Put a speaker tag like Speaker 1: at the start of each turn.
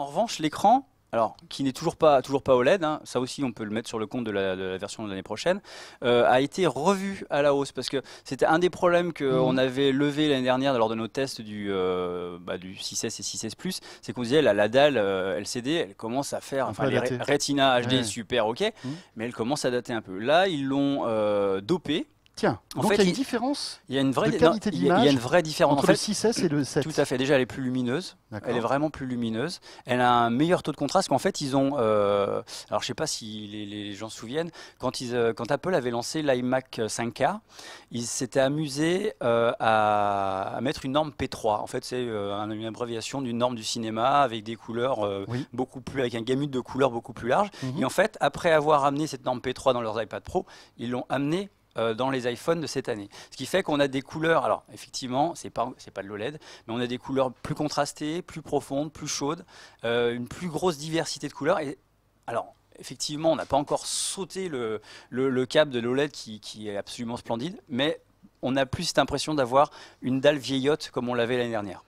Speaker 1: En revanche, l'écran, alors qui n'est toujours pas, toujours pas OLED, hein, ça aussi on peut le mettre sur le compte de la, version de l'année prochaine, euh, a été revu à la hausse parce que c'était un des problèmes qu'on mhm. avait levé l'année dernière lors de nos tests du, euh, bah, du 6S et 6S Plus, c'est qu'on disait la, dalle euh, LCD, elle commence à faire, enfin les Retina HD super ok, mhm. mais elle commence à dater un peu. Là ils l'ont dopé Tiens, en donc fait, il y a une différence il une vraie, de qualité d'image. Il y a une vraie différence entre en fait, le 6S et le 7. Tout à fait. Déjà, elle est plus lumineuse. Elle est vraiment plus lumineuse. Elle a un meilleur taux de contraste qu'en fait ils ont. Euh, alors je sais pas si les, gens se souviennent quand ils, euh, quand Apple avait lancé l'iMac 5K, ils s'étaient amusés euh, à, mettre une norme P3. En fait, c'est une abréviation d'une norme du cinéma avec des couleurs beaucoup plus avec un gamut de couleurs beaucoup plus large. Mhm. Et en fait, après avoir amené cette norme P3 dans leurs iPad Pro, ils l'ont amené euh, dans les iPhones de cette année. Ce qui fait qu'on a des couleurs, alors effectivement, c'est pas, pas de l'OLED, mais on a des couleurs plus contrastées, plus profondes, plus chaudes, euh, une plus grosse diversité de couleurs. Et, alors, effectivement, on n'a pas encore sauté le, le, cap de l'OLED qui, qui est absolument splendide, mais on a plus cette impression d'avoir une dalle vieillotte comme on l'avait l'année dernière.